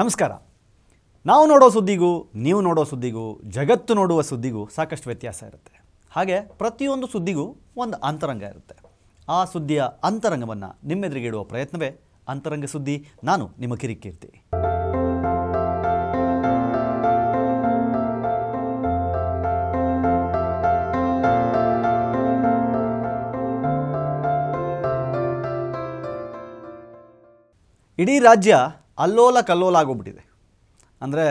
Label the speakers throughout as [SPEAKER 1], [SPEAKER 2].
[SPEAKER 1] ನಮಸ್ಕಾರ ನಾವು ನೋಡೋ ಸುದ್ದಿಗೂ ನೀವು ನೋಡೋ ಸುದ್ದಿಗೂ ಜಗತ್ತು ನೋಡುವ ಸುದ್ದಿಗೂ ಸಾಕಷ್ಟು ವ್ಯತ್ಯಾಸ ಇರುತ್ತೆ ಹಾಗೆ ಪ್ರತಿಯೊಂದು ಸುದ್ದಿಗೂ ಒಂದು ಅಂತರಂಗ ಇರುತ್ತೆ ಆ ಸುದ್ದಿಯ ಅಂತರಂಗವನ್ನು ಇಡುವ ಪ್ರಯತ್ನವೇ ಅಂತರಂಗ ಸುದ್ದಿ ನಾನು ನಿಮ್ಮ ಕಿರಿಕೀರ್ತಿ ಇಡೀ ರಾಜ್ಯ ಅಲ್ಲೋಲ ಕಲ್ಲೋಲ ಆಗೋಗ್ಬಿಟ್ಟಿದೆ ಅಂದರೆ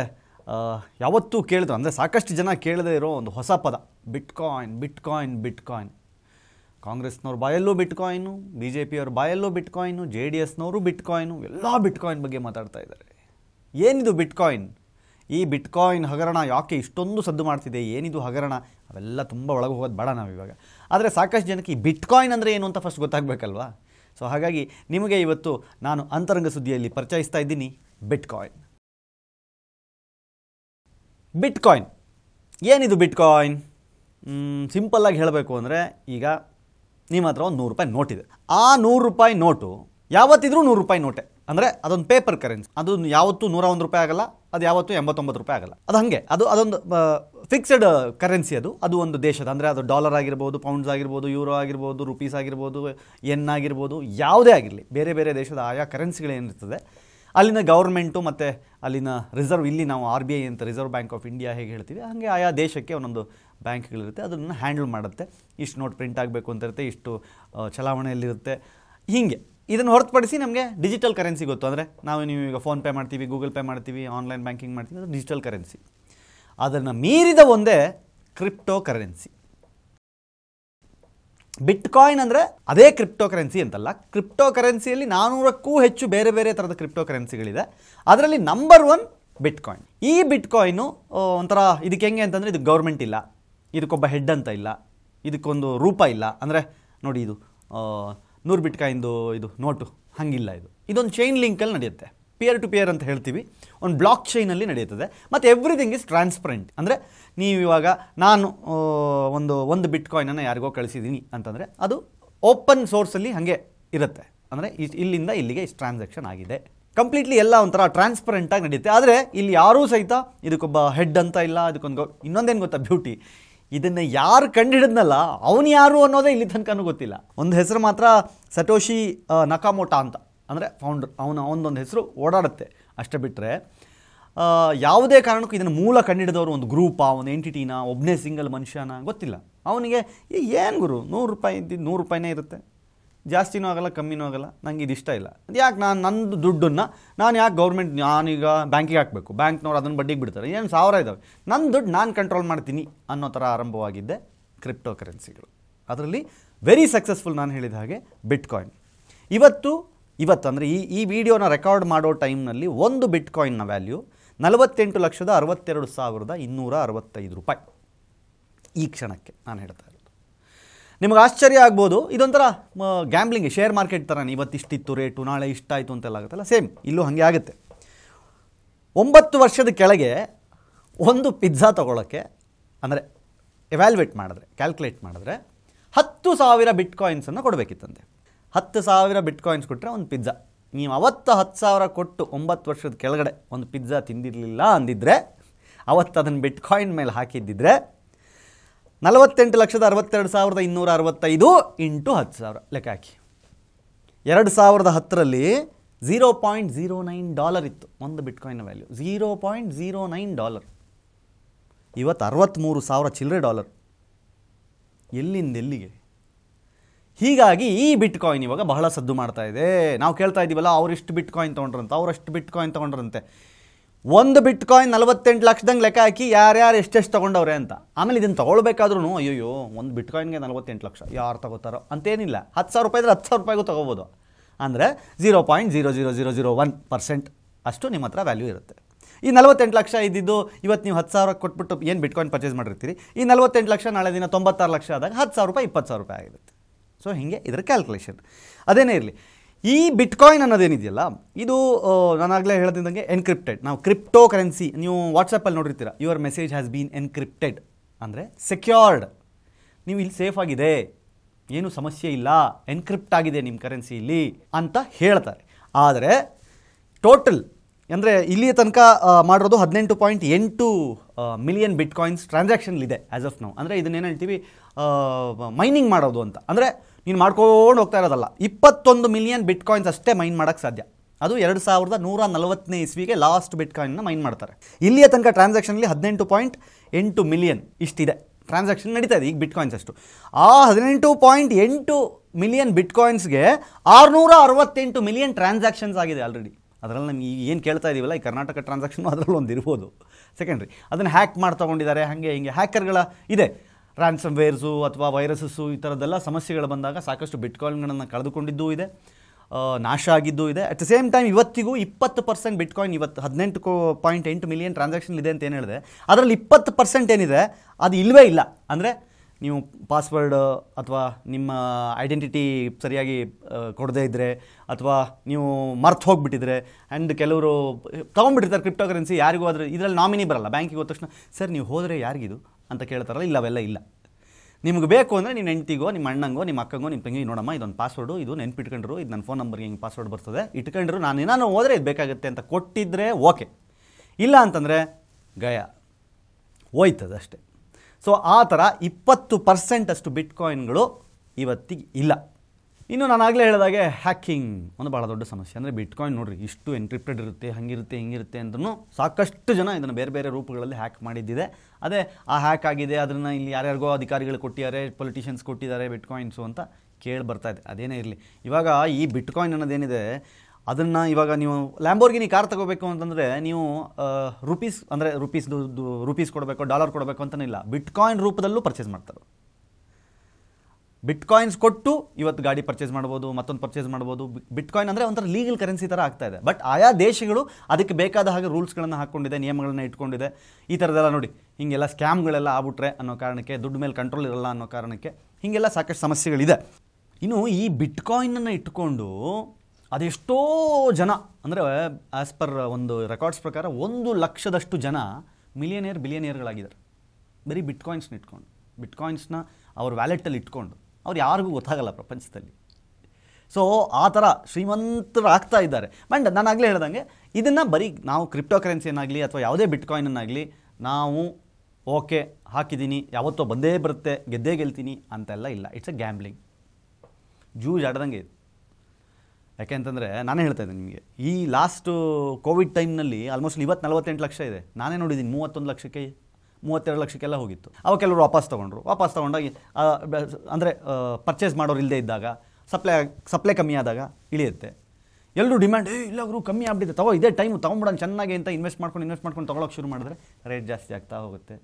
[SPEAKER 1] ಯಾವತ್ತೂ ಕೇಳಿದ್ರು ಅಂದರೆ ಸಾಕಷ್ಟು ಜನ ಕೇಳದೇ ಇರೋ ಒಂದು ಹೊಸ ಪದ ಬಿಟ್ಕಾಯಿನ್ ಬಿಟ್ಕಾಯಿನ್ ಬಿಟ್ಕಾಯಿನ್ ಕಾಂಗ್ರೆಸ್ನವ್ರ ಬಾಯಲ್ಲೂ ಬಿಟ್ಕಾಯಿನು ಬಿ ಜೆ ಪಿಯವ್ರ ಬಾಯಲ್ಲೂ ಬಿಟ್ಕಾಯಿನು ಜೆ ಡಿ ಎಸ್ನವರು ಬಿಟ್ಕಾಯಿನು ಎಲ್ಲ ಬಿಟ್ಕಾಯಿನ್ ಬಗ್ಗೆ ಮಾತಾಡ್ತಾ ಇದ್ದಾರೆ ಏನಿದು ಬಿಟ್ಕಾಯಿನ್ ಈ ಬಿಟ್ಕಾಯಿನ್ ಹಗರಣ ಯಾಕೆ ಇಷ್ಟೊಂದು ಸದ್ದು ಮಾಡ್ತಿದೆ ಏನಿದು ಹಗರಣ ಅವೆಲ್ಲ ತುಂಬ ಒಳಗೆ ಹೋಗೋದು ಬೇಡ ನಾವಿವಾಗ ಆದರೆ ಸಾಕಷ್ಟು ಜನಕ್ಕೆ ಈ ಬಿಟ್ಕಾಯಿನ್ ಅಂದರೆ ಏನು ಅಂತ ಫಸ್ಟ್ ಗೊತ್ತಾಗಬೇಕಲ್ವಾ ಸೊ ಹಾಗಾಗಿ ನಿಮಗೆ ಇವತ್ತು ನಾನು ಅಂತರಂಗ ಸುದ್ದಿಯಲ್ಲಿ ಪರಿಚಯಿಸ್ತಾ ಇದ್ದೀನಿ ಬಿಟ್ಕಾಯಿನ್ ಬಿಟ್ಕಾಯಿನ್ ಏನಿದು ಬಿಟ್ಕಾಯಿನ್ ಸಿಂಪಲ್ಲಾಗಿ ಹೇಳಬೇಕು ಅಂದರೆ ಈಗ ನಿಮ್ಮ ಹತ್ರ ಒಂದು ನೂರು ರೂಪಾಯಿ ನೋಟಿದೆ ಆ ನೂರು ರೂಪಾಯಿ ನೋಟು ಯಾವತ್ತಿದ್ರೂ ನೂರು ರೂಪಾಯಿ ನೋಟೆ ಅಂದರೆ ಅದೊಂದು ಪೇಪರ್ ಕರೆನ್ಸಿ ಅದು ಯಾವತ್ತೂ ನೂರ ಒಂದು ರೂಪಾಯಿ ಆಗಲ್ಲ ಅದು ಯಾವತ್ತೂ ಎಂಬತ್ತೊಂಬತ್ತು ರೂಪಾಯಿ ಆಗಲ್ಲ ಅದು ಹಾಗೆ ಅದು ಅದೊಂದು ಫಿಕ್ಸ್ಡ್ ಕರೆನ್ಸಿ uh, ಅದು ಅದು ಒಂದು ದೇಶದ ಅಂದರೆ ಅದು ಡಾಲರ್ ಆಗಿರ್ಬೋದು ಪೌಂಡ್ಸ್ ಆಗಿರ್ಬೋದು ಯೂರೋ ಆಗಿರ್ಬೋದು ರುಪೀಸ್ ಆಗಿರ್ಬೋದು ಎನ್ ಆಗಿರ್ಬೋದು ಯಾವುದೇ ಆಗಿರಲಿ ಬೇರೆ ಬೇರೆ ದೇಶದ ಆಯಾ ಕರೆನ್ಸಿಗಳೇನಿರ್ತದೆ ಅಲ್ಲಿನ ಗೌರ್ಮೆಂಟು ಮತ್ತು ಅಲ್ಲಿನ ರಿಸರ್ವ್ ಇಲ್ಲಿ ನಾವು ಆರ್ ಬಿ ಐ ಅಂತ ರಿಸರ್ವ್ ಬ್ಯಾಂಕ್ ಆಫ್ ಇಂಡಿಯಾ ಹೇಗೆ ಹೇಳ್ತೀವಿ ಹಾಗೆ ಆಯಾ ದೇಶಕ್ಕೆ ಒಂದೊಂದು ಬ್ಯಾಂಕ್ಗಳಿರುತ್ತೆ ಅದನ್ನು ಹ್ಯಾಂಡಲ್ ಮಾಡುತ್ತೆ ಇಷ್ಟು ನೋಟ್ ಪ್ರಿಂಟ್ ಆಗಬೇಕು ಅಂತ ಇರುತ್ತೆ ಇಷ್ಟು uh, ಚಲಾವಣೆಯಲ್ಲಿರುತ್ತೆ ಹೀಗೆ ಇದನ್ನು ಹೊರತುಪಡಿಸಿ ನಮಗೆ ಡಿಜಿಟಲ್ ಕರೆನ್ಸಿ ಗೊತ್ತು ಅಂದರೆ ನಾವು ನೀವು ಈಗ ಫೋನ್ಪೇ ಮಾಡ್ತೀವಿ ಗೂಗಲ್ ಪೇ ಮಾಡ್ತೀವಿ ಆನ್ಲೈನ್ ಬ್ಯಾಂಕಿಂಗ್ ಮಾಡ್ತೀವಿ ಅದು ಡಿಜಿಟಲ್ ಕರೆನ್ಸಿ ಅದನ್ನು ಮೀರಿದ ಒಂದೇ ಕ್ರಿಪ್ಟೋ ಕರೆನ್ಸಿ ಬಿಟ್ಕಾಯಿನ್ ಅಂದರೆ ಅದೇ ಕ್ರಿಪ್ಟೋ ಕರೆನ್ಸಿ ಅಂತಲ್ಲ ಕ್ರಿಪ್ಟೋ ಕರೆನ್ಸಿಯಲ್ಲಿ ನಾನೂರಕ್ಕೂ ಹೆಚ್ಚು ಬೇರೆ ಬೇರೆ ಥರದ ಕ್ರಿಪ್ಟೋ ಕರೆನ್ಸಿಗಳಿದೆ ಅದರಲ್ಲಿ ನಂಬರ್ ಒನ್ ಬಿಟ್ಕಾಯಿನ್ ಈ ಬಿಟ್ಕಾಯಿನು ಒಂಥರ ಇದಕ್ಕೆ ಹೆಂಗೆ ಅಂತಂದರೆ ಇದು ಗೌರ್ಮೆಂಟ್ ಇಲ್ಲ ಇದಕ್ಕೊಬ್ಬ ಹೆಡ್ ಅಂತ ಇಲ್ಲ ಇದಕ್ಕೊಂದು ರೂಪ ಇಲ್ಲ ಅಂದರೆ ನೋಡಿ ಇದು ನೂರು ಬಿಟ್ಕಾಯಿಂದು ಇದು ನೋಟು ಹಂಗಿಲ್ಲ ಇದು ಇದೊಂದು ಚೈನ್ ಲಿಂಕಲ್ಲಿ ನಡೆಯುತ್ತೆ ಪಿಯರ್ ಟು ಪಿಯರ್ ಅಂತ ಹೇಳ್ತೀವಿ ಒಂದು ಬ್ಲಾಕ್ ಚೈನಲ್ಲಿ ನಡೆಯುತ್ತದೆ ಮತ್ತು ಎವ್ರಿಥಿಂಗ್ ಇಸ್ ಟ್ರಾನ್ಸ್ಪರೆಂಟ್ ಅಂದರೆ ನೀವು ಇವಾಗ ನಾನು ಒಂದು ಒಂದು ಬಿಟ್ ಕಾಯಿನನ್ನು ಯಾರಿಗೋ ಕಳಿಸಿದ್ದೀನಿ ಅಂತಂದರೆ ಅದು ಓಪನ್ ಸೋರ್ಸಲ್ಲಿ ಹಾಗೆ ಇರುತ್ತೆ ಅಂದರೆ ಇಲ್ಲಿಂದ ಇಲ್ಲಿಗೆ ಇಷ್ಟು ಟ್ರಾನ್ಸಾಕ್ಷನ್ ಆಗಿದೆ ಕಂಪ್ಲೀಟ್ಲಿ ಎಲ್ಲ ಒಂಥರ ಟ್ರಾನ್ಸ್ಪರೆಂಟಾಗಿ ನಡೆಯುತ್ತೆ ಆದರೆ ಇಲ್ಲಿ ಯಾರೂ ಸಹಿತ ಇದಕ್ಕೊಬ್ಬ ಹೆಡ್ ಅಂತ ಇಲ್ಲ ಅದಕ್ಕೊಂದು ಇನ್ನೊಂದೇನು ಗೊತ್ತಾ ಬ್ಯೂಟಿ ಇದನ್ನು ಯಾರು ಕಂಡುಹಿಡಿದ್ನಲ್ಲ ಅವನು ಯಾರು ಅನ್ನೋದೇ ಇಲ್ಲಿ ತನಕನೂ ಗೊತ್ತಿಲ್ಲ ಒಂದು ಹೆಸರು ಮಾತ್ರ ಸಟೋಶಿ ನಕಾಮೋಟಾ ಅಂತ ಅಂದರೆ ಫೌಂಡರ್ ಅವನ ಅವನೊಂದು ಹೆಸರು ಓಡಾಡುತ್ತೆ ಅಷ್ಟೇ ಬಿಟ್ಟರೆ ಯಾವುದೇ ಕಾರಣಕ್ಕೂ ಇದನ್ನು ಮೂಲ ಕಂಡಿಡಿದವರು ಒಂದು ಗ್ರೂಪಾ ಒಂದು ಎಂಟಿಟಿನ ಒಬ್ಬನೇ ಸಿಂಗಲ್ ಮನುಷ್ಯನ ಗೊತ್ತಿಲ್ಲ ಅವನಿಗೆ ಏನು ಗುರು ನೂರು ರೂಪಾಯಿ ಇದ್ದಿದ್ದು ನೂರು ರೂಪಾಯಿನೇ ಇರುತ್ತೆ ಜಾಸ್ತಿನೂ ಆಗಲ್ಲ ಕಮ್ಮಿನೂ ಆಗೋಲ್ಲ ನನಗೆ ಇದು ಇಷ್ಟ ಇಲ್ಲ ಅದು ಯಾಕೆ ನಾನು ನಂದು ದುಡ್ಡನ್ನು ನಾನು ಯಾಕೆ ಗೌರ್ಮೆಂಟ್ ನಾನೀಗ ಬ್ಯಾಂಕಿಗೆ ಹಾಕಬೇಕು ಬ್ಯಾಂಕ್ನವ್ರು ಅದನ್ನು ಬಡ್ಡಿಗೆ ಬಿಡ್ತಾರೆ ಏನು ಸಾವಿರ ಇದ್ದಾವೆ ನನ್ನ ದುಡ್ಡು ನಾನು ಕಂಟ್ರೋಲ್ ಮಾಡ್ತೀನಿ ಅನ್ನೋ ಥರ ಆರಂಭವಾಗಿದ್ದೆ ಕ್ರಿಪ್ಟೋ ಕರೆನ್ಸಿಗಳು ಅದರಲ್ಲಿ ವೆರಿ ಸಕ್ಸಸ್ಫುಲ್ ನಾನು ಹೇಳಿದ ಹಾಗೆ ಬಿಟ್ಕಾಯಿನ್ ಇವತ್ತು ಇವತ್ತು ಅಂದರೆ ಈ ಈ ವಿಡಿಯೋನ ರೆಕಾರ್ಡ್ ಮಾಡೋ ಟೈಮ್ನಲ್ಲಿ ಒಂದು ಬಿಟ್ಕಾಯಿನ್ನ ವ್ಯಾಲ್ಯೂ ನಲವತ್ತೆಂಟು ಲಕ್ಷದ ಅರವತ್ತೆರಡು ಸಾವಿರದ ಇನ್ನೂರ ಅರವತ್ತೈದು ರೂಪಾಯಿ ಈ ಕ್ಷಣಕ್ಕೆ ನಾನು ಹೇಳ್ತಾ ಇರೋದು ನಿಮಗೆ ಆಶ್ಚರ್ಯ ಆಗ್ಬೋದು ಇದೊಂಥರ ಗ್ಯಾಂಬ್ಲಿಂಗ್ ಶೇರ್ ಮಾರ್ಕೆಟ್ ಥರನೇ ಇವತ್ತಿಷ್ಟಿತ್ತು ರೇಟು ನಾಳೆ ಇಷ್ಟಾಯಿತು ಅಂತೆಲ್ಲ ಆಗುತ್ತಲ್ಲ ಸೇಮ್ ಇಲ್ಲೂ ಹಾಗೆ ಆಗುತ್ತೆ ಒಂಬತ್ತು ವರ್ಷದ ಕೆಳಗೆ ಒಂದು ಪಿಜ್ಜಾ ತೊಗೊಳಕ್ಕೆ ಅಂದರೆ ಎವ್ಯಾಲ್ಯುವೇಟ್ ಮಾಡಿದ್ರೆ ಕ್ಯಾಲ್ಕುಲೇಟ್ ಮಾಡಿದ್ರೆ ಹತ್ತು ಸಾವಿರ ಕಾಯಿನ್ಸನ್ನು ಕೊಡಬೇಕಿತ್ತಂತೆ ಹತ್ತು ಸಾವಿರ ಬಿಟ್ ಕಾಯಿನ್ಸ್ ಕೊಟ್ಟರೆ ಒಂದು ಪಿಜ್ಜಾ ನೀವು ಅವತ್ತು ಹತ್ತು ಸಾವಿರ ಕೊಟ್ಟು ಒಂಬತ್ತು ವರ್ಷದ ಕೆಳಗಡೆ ಒಂದು ಪಿಜ್ಜಾ ತಿಂದಿರಲಿಲ್ಲ ಅಂದಿದ್ದರೆ ಅವತ್ತು ಅದನ್ನು ಕಾಯಿನ್ ಮೇಲೆ ಹಾಕಿದ್ದಿದ್ರೆ ನಲವತ್ತೆಂಟು ಲಕ್ಷದ ಅರವತ್ತೆರಡು ಸಾವಿರದ ಇನ್ನೂರ ಅರವತ್ತೈದು ಇಂಟು ಹತ್ತು ಸಾವಿರ ಲೆಕ್ಕ ಹಾಕಿ ಎರಡು ಸಾವಿರದ ಹತ್ತರಲ್ಲಿ zero point zero nine dollar ಇತ್ತು ಒಂದು bitcoin value zero point zero nine dollar ಇವತ್ತು ಅರವತ್ತ್ಮೂರು ಸಾವಿರ ಚಿಲ್ಲರೆ ಡಾಲರ್ ಎಲ್ಲಿಂದ ಎಲ್ಲಿಗೆ ಹೀಗಾಗಿ ಈ ಬಿಟ್ ಕಾಯಿನ್ ಇವಾಗ ಬಹಳ ಸದ್ದು ಮಾಡ್ತಾ ಇದೆ ನಾವು ಕೇಳ್ತಾ ಇದ್ದೀವಲ್ಲ ಅವರಿಷ್ಟು ಬಿಟ್ ಕಾಯಿನ್ ತೊಗೊಂಡ್ರಂತೆ ಅವರಷ್ಟು ಬಿಟ್ ಕಾಯಿನ್ ತೊಗೊಂಡ್ರಂತೆ ಒಂದು ಬಿಟ್ ಕಾಯಿನ್ ನಲವತ್ತೆಂಟು ಲಕ್ಷದಂಗೆ ಲೆಕ್ಕ ಹಾಕಿ ಯಾರ್ಯಾರು ಎಷ್ಟೆಷ್ಟು ತೊಗೊಂಡವ್ರೆ ಅಂತ ಆಮೇಲೆ ಇದನ್ನು ತೊಗೊಳ್ಬೇಕಾದ್ರೂ ಅಯ್ಯೋಯ್ಯೋ ಒಂದು ಬಿಟ್ ಕಾಯಿನ್ಗೆ ನಲವತ್ತೆಂಟು ಲಕ್ಷ ಯಾರು ತಗೋತಾರೋ ಅಂತೇನಿಲ್ಲ ಹತ್ತು ಸಾವಿರ ರೂಪಾಯಿದ್ರೆ ಹತ್ತು ಸಾವಿರ ರೂಪಾಯಿಗೂ ತೊಗೋಬೋದು ಅಂದರೆ zero point zero zero zero zero one percent ಅಷ್ಟು ನಿಮ್ಮ ಹತ್ರ ವ್ಯಾಲ್ಯೂ ಇರುತ್ತೆ ಈ ನಲವತ್ತೆಂಟು ಲಕ್ಷ ಇದ್ದಿದ್ದು ಇವತ್ತು ನೀವು ಹತ್ತು ಸಾವಿರ ಕೊಟ್ಬಿಟ್ಟು ಏನು ಬಿಟ್ಕಾಯಿನ್ ಪರ್ಚೇಸ್ ಮಾಡಿರ್ತೀರಿ ಈ ನಲವತ್ತೆಂಟು ಲಕ್ಷ ನಾಳೆ ದಿನ ತೊಂಬತ್ತಾರು ಲಕ್ಷ ಆದಾಗ ಹತ್ತು ಸಾವಿರ ರೂಪಾಯಿ ಇಪ್ಪತ್ತು ಸಾವಿರ ರೂಪಾಯಿ ಆಗಿರುತ್ತೆ ಸೊ ಹೀಗೆ ಇದರ ಕ್ಯಾಲ್ಕುಲೇಷನ್ ಅದೇನೇ ಇರಲಿ ಈ ಬಿಟ್ಕಾಯಿನ್ ಅನ್ನೋದೇನಿದೆಯಲ್ಲ ಇದು ನಾನಾಗಲೇ ಹೇಳೋದಿದ್ದಂಗೆ ಎನ್ಕ್ರಿಪ್ಟೆಡ್ ನಾವು ಕ್ರಿಪ್ಟೋ ಕರೆನ್ಸಿ ನೀವು ವಾಟ್ಸಪ್ಪಲ್ಲಿ ನೋಡಿರ್ತೀರ your message has been encrypted ಅಂದರೆ ಸೆಕ್ಯೂರ್ಡ್ ನೀವು ಇಲ್ಲಿ ಸೇಫ್ ಆಗಿದೆ ಏನು ಸಮಸ್ಯೆ ಇಲ್ಲ ಎನ್ಕ್ರಿಪ್ಟ್ ಆಗಿದೆ ನಿಮ್ಮ ಕರೆನ್ಸಿ ಇಲ್ಲಿ ಅಂತ ಹೇಳ್ತಾರೆ ಆದರೆ ಟೋಟಲ್ ಅಂದರೆ ಇಲ್ಲಿಯ ತನಕ ಮಾಡಿರೋದು ಹದಿನೆಂಟು ಪಾಯಿಂಟ್ ಎಂಟು ಮಿಲಿಯನ್ ಬಿಟ್ ಕಾಯಿನ್ಸ್ ಟ್ರಾನ್ಸಾಕ್ಷನ್ಲಿದೆ ಆ್ಯಸ್ ಆಫ್ ನಾವು ಅಂದರೆ ಇದನ್ನೇನು ಹೇಳ್ತೀವಿ ಮೈನಿಂಗ್ ಮಾಡೋದು ಅಂತ ಅಂದರೆ ನೀನು ಮಾಡ್ಕೊಂಡು ಹೋಗ್ತಾ ಇರೋದಲ್ಲ ಇಪ್ಪತ್ತೊಂದು ಮಿಲಿಯನ್ ಬಿಟ್ ಕಾಯಿನ್ಸ್ ಅಷ್ಟೇ ಮೈನ್ ಮಾಡೋಕ್ಕೆ ಸಾಧ್ಯ ಅದು ಎರಡು ಸಾವಿರದ ನೂರ ನಲವತ್ತನೇ ಇಸ್ವಿಗೆ ಲಾಸ್ಟ್ ಬಿಟ್ ಕಾಯಿನ್ನ ಮೈನ್ ಮಾಡ್ತಾರೆ ಇಲ್ಲಿಯ ತನಕ ಟ್ರಾನ್ಸಾಕ್ಷನ್ಲಿ ಹದಿನೆಂಟು ಪಾಯಿಂಟ್ ಎಂಟು ಮಿಲಿಯನ್ ಇಷ್ಟಿದೆ ಟ್ರಾನ್ಸಾಕ್ಷನ್ ನಡೀತಾ ಇದೆ ಈಗ ಬಿಟ್ ಕಾಯಿನ್ಸ್ ಅಷ್ಟು ಆ ಹದಿನೆಂಟು ಪಾಯಿಂಟ್ ಎಂಟು ಮಿಲಿಯನ್ ಬಿಟ್ ಕಾಯಿನ್ಸ್ಗೆ ಆರುನೂರ ಅರವತ್ತೆಂಟು ಮಿಲಿಯನ್ ಟ್ರಾನ್ಸಾಕ್ಷನ್ಸ್ ಆಗಿದೆ ಆಲ್ರೆಡಿ ಅದರಲ್ಲಿ ನಮ್ಗೆ ಈಗ ಏನು ಕೇಳ್ತಾ ಇದ್ದೀವಲ್ಲ ಈ ಕರ್ನಾಟಕ ಟ್ರಾನ್ಸಾಕ್ಷನ್ ಅದರಲ್ಲಿ ಒಂದು ಇರ್ಬೋದು ಸೆಕೆಂಡ್ರಿ ಅದನ್ನು ಹ್ಯಾಕ್ ಮಾಡಿ ತೊಗೊಂಡಿದ್ದಾರೆ ಹಾಗೆ ಹಿಂಗೆ ಹ್ಯಾಕರ್ಗಳ ಇದೆ ರ್ಯಾನ್ಸಮ್ ವೇರ್ಸು ಅಥವಾ ವೈರಸಸ್ಸು ಈ ಥರದ್ದೆಲ್ಲ ಸಮಸ್ಯೆಗಳು ಬಂದಾಗ ಸಾಕಷ್ಟು ಬಿಟ್ಕಾಯಿನ್ಗಳನ್ನು ಕಳೆದುಕೊಂಡಿದ್ದೂ ಇದೆ ನಾಶ ಆಗಿದ್ದು ಇದೆ ಅಟ್ ದ ಸೇಮ್ ಟೈಮ್ ಇವತ್ತಿಗೂ ಇಪ್ಪತ್ತು ಪರ್ಸೆಂಟ್ ಬಿಟ್ಕಾಯಿನ್ ಇವತ್ತು ಹದಿನೆಂಟು ಪಾಯಿಂಟ್ ಎಂಟು ಮಿಲಿಯನ್ ಟ್ರಾನ್ಸಾಕ್ಷನ್ ಇದೆ ಅಂತ ಏನು ಹೇಳಿದೆ ಅದರಲ್ಲಿ ಇಪ್ಪತ್ತು ಪರ್ಸೆಂಟ್ ಏನಿದೆ ಅದು ಇಲ್ಲವೇ ಇಲ್ಲ ಅಂದರೆ ನೀವು ಪಾಸ್ವರ್ಡ್ ಅಥವಾ ನಿಮ್ಮ ಐಡೆಂಟಿಟಿ ಸರಿಯಾಗಿ ಕೊಡದೇ ಇದ್ದರೆ ಅಥವಾ ನೀವು ಮರ್ತು ಹೋಗಿಬಿಟ್ಟಿದ್ರೆ ಆ್ಯಂಡ್ ಕೆಲವರು ತೊಗೊಂಡ್ಬಿಟ್ಟಿರ್ತಾರೆ ಕ್ರಿಪ್ಟೋ ಕರೆನ್ಸಿ ಯಾರಿಗೂ ಆದರೆ ಇದರಲ್ಲಿ ನಾಮಿನಿ ಬರಲ್ಲ ಬ್ಯಾಂಕಿಗೆ ಹೋದ ತಕ್ಷಣ ಸರ್ ನೀವು ಹೋದರೆ ಯಾರಿಗಿದು ಅಂತ ಕೇಳ್ತಾರಲ್ಲ ಇಲ್ಲ ಅವೆಲ್ಲ ಇಲ್ಲ ನಿಮ್ಗೆ ಬೇಕು ಅಂದರೆ ನಿಮ್ಮ ಹೆಂಡತಿಗೋ ನಿಮ್ಮ ಅಣ್ಣಂಗೋ ನಿಮ್ಮ ಅಕ್ಕಂಗೋ ನಿಮ್ಮ ತಂಗಿ ನೋಡಮ್ಮ ಇದೊಂದು ಪಾಸ್ವರ್ಡು ಇದು ನೆನ್ಪಿಟ್ಕೊಂಡ್ರು ಇದು ನನ್ನ ಫೋನ್ ನಂಬರ್ಗೆ ಹಿಂಗೆ ಪಾಸ್ವರ್ಡ್ ಬರ್ತದೆ ಇಟ್ಕೊಂಡ್ರು ನಾನು ಏನಾನು ಹೋದರೆ ಇದು ಬೇಕಾಗುತ್ತೆ ಅಂತ ಕೊಟ್ಟಿದ್ದರೆ ಓಕೆ ಇಲ್ಲ ಅಂತಂದರೆ ಗಯ ಹೋಯ್ತದಷ್ಟೇ ಸೊ ಆ ಥರ ಇಪ್ಪತ್ತು ಪರ್ಸೆಂಟ್ ಅಷ್ಟು ಬಿಟ್ಕಾಯಿನ್ಗಳು ಇವತ್ತಿಗೆ ಇಲ್ಲ ಇನ್ನು ನಾನು ಹೇಳಿದಾಗೆ ಹ್ಯಾಕಿಂಗ್ ಒಂದು ಭಾಳ ದೊಡ್ಡ ಸಮಸ್ಯೆ ಅಂದರೆ ಬಿಟ್ಕಾಯಿನ್ ನೋಡಿರಿ ಇಷ್ಟು ಎನ್ಕ್ರಿಪ್ಟೆಡ್ ಇರುತ್ತೆ ಹಂಗಿರುತ್ತೆ ಹಿಂಗಿರುತ್ತೆ ಅಂದ್ರೂ ಸಾಕಷ್ಟು ಜನ ಇದನ್ನು ಬೇರೆ ಬೇರೆ ರೂಪಗಳಲ್ಲಿ ಹ್ಯಾಕ್ ಮಾಡಿದ್ದಿದೆ ಅದೇ ಆ ಹ್ಯಾಕ್ ಆಗಿದೆ ಅದನ್ನು ಇಲ್ಲಿ ಯಾರ್ಯಾರಿಗೋ ಅಧಿಕಾರಿಗಳು ಕೊಟ್ಟಿದ್ದಾರೆ ಪೊಲಿಟಿಷಿಯನ್ಸ್ ಕೊಟ್ಟಿದ್ದಾರೆ ಬಿಟ್ಕಾಯಿನ್ಸು ಅಂತ ಕೇಳಿ ಬರ್ತಾ ಇದೆ ಅದೇನೇ ಇರಲಿ ಇವಾಗ ಈ ಬಿಟ್ಕಾಯಿನ್ ಅನ್ನೋದೇನಿದೆ ಅದನ್ನು ಇವಾಗ ನೀವು ಲ್ಯಾಂಬೋರ್ಗಿನಿ ಕಾರ್ ತಗೋಬೇಕು ಅಂತಂದರೆ ನೀವು ರುಪೀಸ್ ಅಂದರೆ ರುಪೀಸ್ ರುಪೀಸ್ ಕೊಡಬೇಕು ಡಾಲರ್ ಕೊಡಬೇಕು ಅಂತಲೇ ಇಲ್ಲ ಬಿಟ್ಕಾಯಿನ್ ರೂಪದಲ್ಲೂ ಪರ್ಚೇಸ್ ಮಾಡ್ತಾರೆ ಬಿಟ್ಕಾಯಿನ್ಸ್ ಕೊಟ್ಟು ಇವತ್ತು ಗಾಡಿ ಪರ್ಚೇಸ್ ಮಾಡ್ಬೋದು ಮತ್ತೊಂದು ಪರ್ಚೇಸ್ ಮಾಡ್ಬೋದು ಬಿಟ್ಕಾಯಿನ್ ಅಂದರೆ ಒಂಥರ ಲೀಗಲ್ ಕರೆನ್ಸಿ ಥರ ಆಗ್ತಾ ಇದೆ ಬಟ್ ಆಯಾ ದೇಶಗಳು ಅದಕ್ಕೆ ಬೇಕಾದ ಹಾಗೆ ರೂಲ್ಸ್ಗಳನ್ನು ಹಾಕ್ಕೊಂಡಿದೆ ನಿಯಮಗಳನ್ನ ಇಟ್ಕೊಂಡಿದೆ ಈ ಥರದೆಲ್ಲ ನೋಡಿ ಹೀಗೆಲ್ಲ ಸ್ಕ್ಯಾಮ್ಗಳೆಲ್ಲ ಆಗ್ಬಿಟ್ರೆ ಅನ್ನೋ ಕಾರಣಕ್ಕೆ ದುಡ್ಡು ಮೇಲೆ ಕಂಟ್ರೋಲ್ ಇರಲ್ಲ ಅನ್ನೋ ಕಾರಣಕ್ಕೆ ಹೀಗೆಲ್ಲ ಸಾಕಷ್ಟು ಸಮಸ್ಯೆಗಳಿದೆ ಇನ್ನು ಈ ಬಿಟ್ಕಾಯಿನನ್ನು ಇಟ್ಕೊಂಡು ಅದೆಷ್ಟೋ ಜನ ಅಂದರೆ ಆ್ಯಸ್ ಪರ್ ಒಂದು ರೆಕಾರ್ಡ್ಸ್ ಪ್ರಕಾರ ಒಂದು ಲಕ್ಷದಷ್ಟು ಜನ ಮಿಲಿಯನೇರ್ ಬಿಲಿಯನೇರ್ಗಳಾಗಿದ್ದಾರೆ ಬರೀ ಬಿಟ್ಕಾಯಿನ್ಸ್ನ ಇಟ್ಕೊಂಡು ಬಿಟ್ಕಾಯಿನ್ಸ್ನ ಅವ್ರ ವ್ಯಾಲೆಟಲ್ಲಿ ಇಟ್ಕೊಂಡು ಅವ್ರು ಯಾರಿಗೂ ಗೊತ್ತಾಗಲ್ಲ ಪ್ರಪಂಚದಲ್ಲಿ ಸೊ ಆ ಥರ ಶ್ರೀಮಂತರಾಗ್ತಾ ಇದ್ದಾರೆ ಬಂಡ್ ನಾನು ಆಗಲೇ ಹೇಳ್ದಂಗೆ ಇದನ್ನು ಬರೀ ನಾವು ಕ್ರಿಪ್ಟೋ ಕರೆನ್ಸಿಯನ್ನಾಗಲಿ ಅಥವಾ ಯಾವುದೇ ಬಿಟ್ಕಾಯಿನನ್ನಾಗಲಿ ನಾವು ಓಕೆ ಹಾಕಿದ್ದೀನಿ ಯಾವತ್ತೋ ಬಂದೇ ಬರುತ್ತೆ ಗೆದ್ದೇ ಗೆಲ್ತೀನಿ ಅಂತೆಲ್ಲ ಇಲ್ಲ ಇಟ್ಸ್ ಎ ಗ್ಯಾಂಬ್ಲಿಂಗ್ ಜೂಜ್ ಆಡ್ದಂಗೆ ಇದೆ ಯಾಕೆ ಅಂತಂದರೆ ನಾನೇ ಹೇಳ್ತಾ ಇದ್ದೀನಿ ನಿಮಗೆ ಈ ಲಾಸ್ಟು ಕೋವಿಡ್ ಟೈಮ್ನಲ್ಲಿ ಆಲ್ಮೋಸ್ಟ್ ಇವತ್ತು ನಲವತ್ತೆಂಟು ಲಕ್ಷ ಇದೆ ನಾನೇ ನೋಡಿದ್ದೀನಿ ಮೂವತ್ತೊಂದು ಲಕ್ಷಕ್ಕೆ ಮೂವತ್ತೆರಡು ಲಕ್ಷಕ್ಕೆಲ್ಲ ಹೋಗಿತ್ತು ಅವಾಗ ಕೆಲವರು ವಾಪಸ್ ತೊಗೊಂಡ್ರು ವಾಪಸ್ ತೊಗೊಂಡಾಗಿ ಅಂದರೆ ಪರ್ಚೇಸ್ ಮಾಡೋರು ಇಲ್ಲದೇ ಇದ್ದಾಗ ಸಪ್ಲೈ ಸಪ್ಲೈ ಕಮ್ಮಿ ಆದಾಗ ಇಳಿಯುತ್ತೆ ಎಲ್ಲರೂ ಡಿಮ್ಯಾಂಡ್ ಏ ಕಮ್ಮಿ ಆಗ್ಬಿಟ್ಟಿದೆ ತಗೋ ಇದೇ ಟೈಮ್ ತೊಗೊಂಬಿಡೋಣ ಚೆನ್ನಾಗಿ ಅಂತ ಇನ್ವೆಸ್ಟ್ ಮಾಡ್ಕೊಂಡು ಇನ್ವೆಸ್ಟ್ ಮಾಡ್ಕೊಂಡು ತೊಗೊಳಕ್ಕೆ ಶುರು ಮಾಡಿದ್ರೆ ರೇಟ್ ಜಾಸ್ತಿ ಆಗ್ತಾ ಹೋಗುತ್ತೆ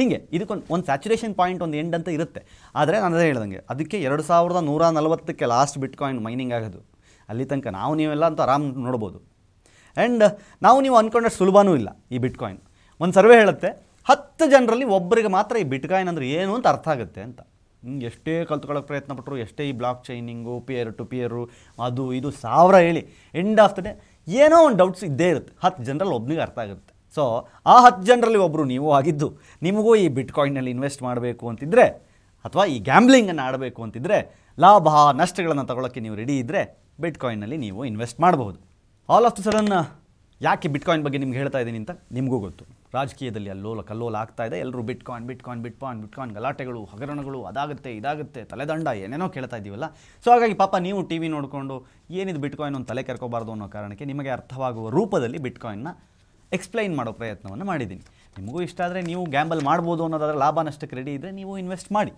[SPEAKER 1] ಹೀಗೆ ಇದಕ್ಕೊಂದು ಒಂದು ಸ್ಯಾಚುರೇಷನ್ ಪಾಯಿಂಟ್ ಒಂದು ಎಂಡ್ ಅಂತ ಇರುತ್ತೆ ಆದರೆ ನಾನು ಅದೇ ಹೇಳ್ದಂಗೆ ಅದಕ್ಕೆ ಎರಡು ಸಾವಿರದ ನೂರ ನಲವತ್ತಕ್ಕೆ ಲಾಸ್ಟ್ ಬಿಟ್ಕಾಯಿನ್ ಮೈನಿಂಗ್ ಆಗೋದು ಅಲ್ಲಿ ತನಕ ನಾವು ನೀವೆಲ್ಲ ಅಂತ ಆರಾಮ್ ನೋಡ್ಬೋದು ಆ್ಯಂಡ್ ನಾವು ನೀವು ಅಂದ್ಕೊಂಡಷ್ಟು ಸುಲಭವೂ ಇಲ್ಲ ಈ ಬಿಟ್ಕಾಯಿನ್ ಒಂದು ಸರ್ವೆ ಹೇಳುತ್ತೆ ಹತ್ತು ಜನರಲ್ಲಿ ಒಬ್ಬರಿಗೆ ಮಾತ್ರ ಈ ಬಿಟ್ಕಾಯಿನ್ ಅಂದರೆ ಏನು ಅಂತ ಅರ್ಥ ಆಗುತ್ತೆ ಅಂತ ಎಷ್ಟೇ ಕಲ್ತ್ಕೊಳ್ಳೋಕೆ ಪ್ರಯತ್ನ ಪಟ್ಟರು ಎಷ್ಟೇ ಈ block chaining peer to peer ಅದು ಇದು ಸಾವಿರ ಹೇಳಿ ಎಂಡ್ ಆಫ್ ದ ಡೇ ಏನೋ ಒಂದು ಡೌಟ್ಸ್ ಇದ್ದೇ ಇರುತ್ತೆ ಹತ್ತು ಜನರಲ್ಲಿ ಒಬ್ಬನಿಗೆ ಅರ್ಥ ಆಗುತ್ತೆ ಸೊ ಆ ಹತ್ತು ಜನರಲ್ಲಿ ಒಬ್ಬರು ನೀವು ಆಗಿದ್ದು ನಿಮಗೂ ಈ ಬಿಟ್ಕಾಯಿನಲ್ಲಿ ಇನ್ವೆಸ್ಟ್ ಮಾಡಬೇಕು ಅಂತಿದ್ದರೆ ಅಥವಾ ಈ ಗ್ಯಾಮ್ಲಿಂಗನ್ನು ಆಡಬೇಕು ಅಂತಿದ್ದರೆ ಲಾಭ ನಷ್ಟಗಳನ್ನು ತಗೊಳ್ಳೋಕ್ಕೆ ನೀವು ರೆಡಿ ಇದ್ದರೆ ಬಿಟ್ಕಾಯಿನಲ್ಲಿ ನೀವು ಇನ್ವೆಸ್ಟ್ ಮಾಡಬಹುದು ಆಲ್ ಆಫ್ ದ ಸಡನ್ ಯಾಕೆ ಬಿಟ್ಕಾಯಿನ್ ಬಗ್ಗೆ ನಿಮ್ಗೆ ಹೇಳ್ತಾ ಇದ್ದೀನಿ ಅಂತ ನಿಮಗೂ ಗೊತ್ತು ರಾಜಕೀಯದಲ್ಲಿ ಅಲ್ಲೋಲ ಕಲ್ಲೋಲ ಆಗ್ತಾ ಇದೆ ಎಲ್ಲರೂ ಬಿಟ್ಕಾಯಿನ್ ಬಿಟ್ಕಾಯಿನ್ ಬಿಟ್ಕಾಯಿನ್ ಬಿಟ್ಕಾಯಿನ್ ಗಲಾಟೆಗಳು ಹಗರಣಗಳು ಅದಾಗುತ್ತೆ ಇದಾಗುತ್ತೆ ತಲೆದಂಡ ಏನೇನೋ ಕೇಳ್ತಾ ಇದ್ದೀವಲ್ಲ ಸೊ ಹಾಗಾಗಿ ಪಾಪ ನೀವು ಟಿ ವಿ ನೋಡಿಕೊಂಡು ಏನಿದು ಬಿಟ್ಕಾಯಿನ್ ಒಂದು ತಲೆ ಕೆರ್ಕೋಬಾರ್ದು ಅನ್ನೋ ಕಾರಣಕ್ಕೆ ನಿಮಗೆ ಅರ್ಥವಾಗುವ ರೂಪದಲ್ಲಿ ಬಿಟ್ಕಾಯಿನ್ನ ಎಕ್ಸ್ಪ್ಲೈನ್ ಮಾಡೋ ಪ್ರಯತ್ನವನ್ನು ಮಾಡಿದ್ದೀನಿ ನಿಮಗೂ ಇಷ್ಟ ಆದರೆ ನೀವು ಗ್ಯಾಂಬಲ್ ಮಾಡ್ಬೋದು ಅನ್ನೋದಾದ್ರೆ ಲಾಭ ನಷ್ಟಕ್ಕೆ ರೆಡಿ ಇದ್ದರೆ ನೀವು ಇನ್ವೆಸ್ಟ್ ಮಾಡಿ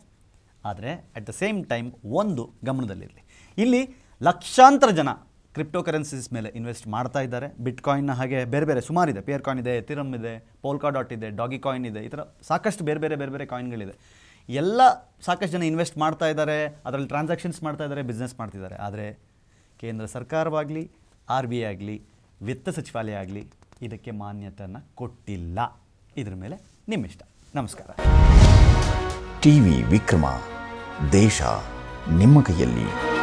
[SPEAKER 1] ಆದರೆ ಅಟ್ ದ ಸೇಮ್ ಟೈಮ್ ಒಂದು ಗಮನದಲ್ಲಿರಲಿ ಇಲ್ಲಿ ಲಕ್ಷಾಂತರ ಜನ ಕ್ರಿಪ್ಟೋ ಕರೆನ್ಸೀಸ್ ಮೇಲೆ ಇನ್ವೆಸ್ಟ್ ಮಾಡ್ತಾ ಇದ್ದಾರೆ ಕಾಯಿನ್ನ ಹಾಗೆ ಬೇರೆ ಬೇರೆ ಸುಮಾರಿದೆ ಪೇರ್ ಕಾಯಿನ್ ಇದೆ ಎಥಿರಮ್ ಇದೆ ಪೋಲ್ಕಾ ಡಾಟ್ ಇದೆ ಡಾಗಿ ಕಾಯಿನ್ ಇದೆ ಈ ಥರ ಸಾಕಷ್ಟು ಬೇರೆ ಬೇರೆ ಬೇರೆ ಬೇರೆ ಕಾಯಿನ್ಗಳಿದೆ ಎಲ್ಲ ಸಾಕಷ್ಟು ಜನ ಇನ್ವೆಸ್ಟ್ ಮಾಡ್ತಾ ಇದ್ದಾರೆ ಅದರಲ್ಲಿ ಟ್ರಾನ್ಸಾಕ್ಷನ್ಸ್ ಮಾಡ್ತಾ ಇದ್ದಾರೆ ಬಿಸ್ನೆಸ್ ಮಾಡ್ತಿದ್ದಾರೆ ಆದರೆ ಕೇಂದ್ರ ಸರ್ಕಾರವಾಗಲಿ ಆರ್ ಬಿ ಐ ಆಗಲಿ ವಿತ್ತ ಸಚಿವಾಲಯ ಆಗಲಿ ಇದಕ್ಕೆ ಮಾನ್ಯತೆಯನ್ನು ಕೊಟ್ಟಿಲ್ಲ ಇದ್ರ ಮೇಲೆ ನಿಮ್ಮಿಷ್ಟ ನಮಸ್ಕಾರ ಟಿ ವಿ ವಿಕ್ರಮ ದೇಶ ನಿಮ್ಮ ಕೈಯಲ್ಲಿ